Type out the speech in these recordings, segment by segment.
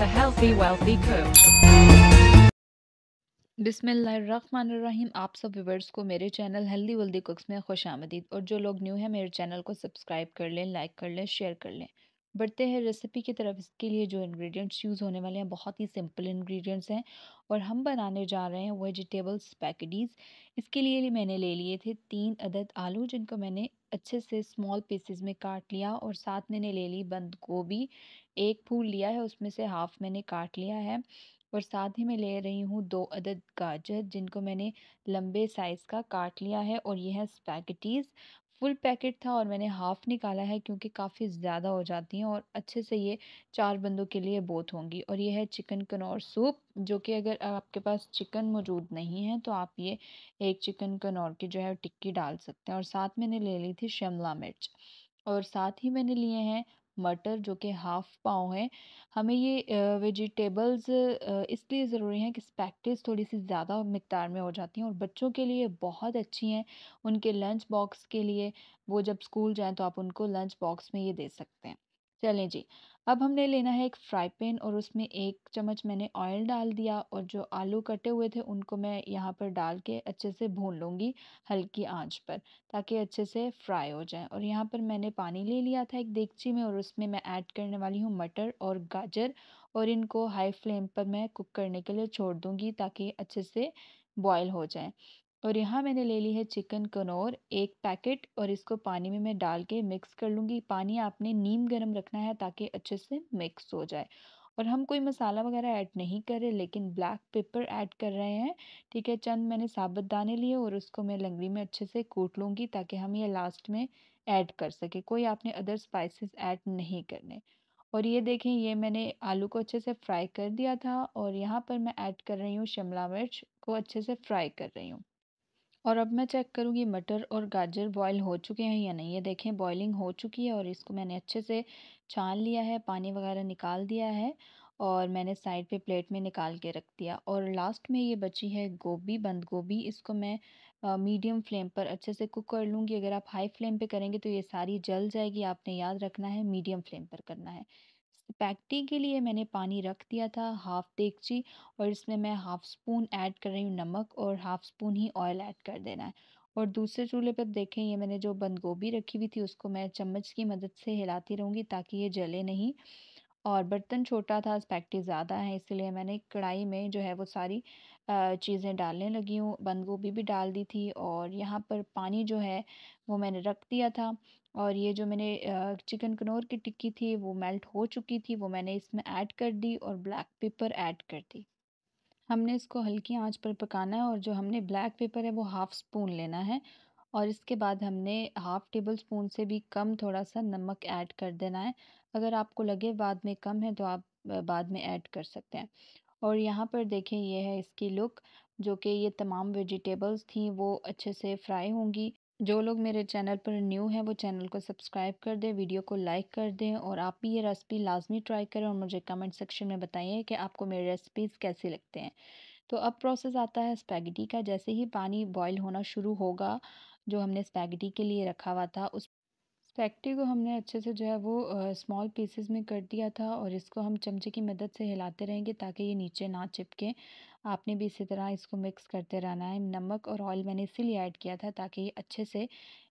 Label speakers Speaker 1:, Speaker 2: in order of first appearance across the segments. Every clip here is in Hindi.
Speaker 1: to Healthy Wealthy cook बिसमीम आप सब व्यूवर्स को मेरे चैनल हेल्दी वेल्दी कुक्स में खुश आमदीद और जो लोग न्यू हैं मेरे चैनल को सब्सक्राइब कर लें लाइक कर लें शेयर कर लें बढ़ते हैं रेसिपी की तरफ इसके लिए जो इंग्रेडिएंट्स यूज़ होने वाले हैं बहुत ही सिंपल इंग्रेडिएंट्स हैं और हम बनाने जा रहे हैं वेजिटेबल स्पैकेडीज़ इसके लिए मैंने ले लिए थे तीन अदद आलू जिनको मैंने अच्छे से स्मॉल पीसेस में काट लिया और साथ मैंने ले ली बंद गोभी एक फूल लिया है उसमें से हाफ़ मैंने काट लिया है और साथ ही मैं ले रही हूँ दो अदद गाजर जिनको मैंने लंबे साइज़ का काट लिया है और यह है स्पैगटीज़ फुल पैकेट था और मैंने हाफ़ निकाला है क्योंकि काफ़ी ज़्यादा हो जाती हैं और अच्छे से ये चार बंदों के लिए बोथ होंगी और ये है चिकन कनौर सूप जो कि अगर आपके पास चिकन मौजूद नहीं है तो आप ये एक चिकन कनौर की जो है टिक्की डाल सकते हैं और साथ मैंने ले ली थी शिमला मिर्च और साथ ही मैंने लिए हैं मटर जो कि हाफ़ पाव है हमें ये वेजिटेबल्स इसलिए ज़रूरी हैं कि स्पैक्टिस थोड़ी सी ज़्यादा मकदार में हो जाती हैं और बच्चों के लिए बहुत अच्छी हैं उनके लंच बॉक्स के लिए वो जब स्कूल जाएँ तो आप उनको लंच बॉक्स में ये दे सकते हैं चलें जी अब हमने लेना है एक फ्राई पैन और उसमें एक चम्मच मैंने ऑयल डाल दिया और जो आलू कटे हुए थे उनको मैं यहाँ पर डाल के अच्छे से भून लूँगी हल्की आंच पर ताकि अच्छे से फ्राई हो जाए और यहाँ पर मैंने पानी ले लिया था एक देगची में और उसमें मैं ऐड करने वाली हूँ मटर और गाजर और इनको हाई फ्लेम पर मैं कुक करने के लिए छोड़ दूँगी ताकि अच्छे से बॉयल हो जाए और यहाँ मैंने ले ली है चिकन कनौर एक पैकेट और इसको पानी में मैं डाल के मिक्स कर लूँगी पानी आपने नीम गर्म रखना है ताकि अच्छे से मिक्स हो जाए और हम कोई मसाला वगैरह ऐड नहीं कर रहे लेकिन ब्लैक पेपर ऐड कर रहे हैं ठीक है चंद मैंने साबुत दाने लिए और उसको मैं लंगड़ी में अच्छे से कूट लूँगी ताकि हम ये लास्ट में ऐड कर सकें कोई आपने अदर स्पाइसेस ऐड नहीं करने और ये देखें ये मैंने आलू को अच्छे से फ्राई कर दिया था और यहाँ पर मैं ऐड कर रही हूँ शिमला मिर्च को अच्छे से फ्राई कर रही हूँ और अब मैं चेक करूँगी मटर और गाजर बॉईल हो चुके हैं या नहीं ये देखें बॉइलिंग हो चुकी है और इसको मैंने अच्छे से छान लिया है पानी वगैरह निकाल दिया है और मैंने साइड पे प्लेट में निकाल के रख दिया और लास्ट में ये बची है गोभी बंद गोभी इसको मैं मीडियम फ्लेम पर अच्छे से कुक कर लूँगी अगर आप हाई फ्लेम पर करेंगे तो ये सारी जल जाएगी आपने याद रखना है मीडियम फ्लेम पर करना है पैक्टी के लिए मैंने पानी रख दिया था हाफ़ देगची और इसमें मैं हाफ़ स्पून ऐड कर रही हूँ नमक और हाफ़ स्पून ही ऑयल ऐड कर देना है और दूसरे चूल्हे पर देखें ये मैंने जो बंद गोभी रखी हुई थी उसको मैं चम्मच की मदद से हिलाती रहूँगी ताकि ये जले नहीं और बर्तन छोटा था पैक्टी ज़्यादा है इसलिए मैंने कढ़ाई में जो है वो सारी चीज़ें डालने लगी हूँ बंद गोभी भी डाल दी थी और यहाँ पर पानी जो है वो मैंने रख दिया था और ये जो मैंने चिकन कनौर की टिक्की थी वो मेल्ट हो चुकी थी वो मैंने इसमें ऐड कर दी और ब्लैक पेपर ऐड कर दी हमने इसको हल्की आंच पर पकाना है और जो हमने ब्लैक पेपर है वो हाफ़ स्पून लेना है और इसके बाद हमने हाफ़ टेबल स्पून से भी कम थोड़ा सा नमक ऐड कर देना है अगर आपको लगे बाद में कम है तो आप बाद में ऐड कर सकते हैं और यहाँ पर देखें यह है इसकी लुक जो कि ये तमाम वेजिटेबल्स थी वो अच्छे से फ्राई होंगी जो लोग मेरे चैनल पर न्यू हैं वो चैनल को सब्सक्राइब कर दें वीडियो को लाइक कर दें और आप भी ये रेसिपी लाजमी ट्राई करें और मुझे कमेंट सेक्शन में बताइए कि आपको मेरी रेसिपीज़ कैसे लगते हैं तो अब प्रोसेस आता है स्पैगेटी का जैसे ही पानी बॉईल होना शुरू होगा जो हमने स्पैगेटी के लिए रखा हुआ था उस फैक्ट्री को हमने अच्छे से जो है वो स्मॉल पीसेस में कर दिया था और इसको हम चमचे की मदद से हिलाते रहेंगे ताकि ये नीचे ना चिपके आपने भी इसी तरह इसको मिक्स करते रहना है नमक और ऑयल मैंने इसीलिए ऐड किया था ताकि ये अच्छे से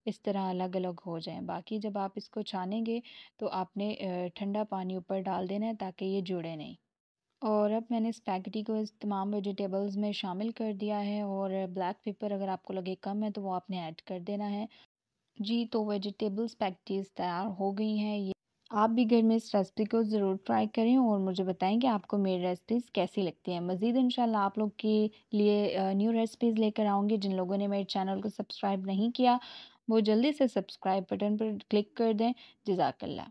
Speaker 1: इस तरह अलग अलग हो जाए बाकी जब आप इसको छानेंगे तो आपने ठंडा पानी ऊपर डाल देना है ताकि ये जुड़े नहीं और अब मैंने पैकेटी को इस तमाम वेजिटेबल्स में शामिल कर दिया है और ब्लैक पेपर अगर आपको लगे कम है तो वो आपने ऐड कर देना है जी तो वेजिटेबल्स पैटीज तैयार हो गई हैं ये आप भी घर में इस रेसिपी को ज़रूर ट्राई करें और मुझे बताएं कि आपको मेरी रेसिपीज़ कैसी लगती हैं मज़ीद इंशाल्लाह आप लोग के लिए न्यू रेसिपीज़ लेकर आऊँगी जिन लोगों ने मेरे चैनल को सब्सक्राइब नहीं किया वो जल्दी से सब्सक्राइब बटन पर क्लिक कर दें जजाकल्ला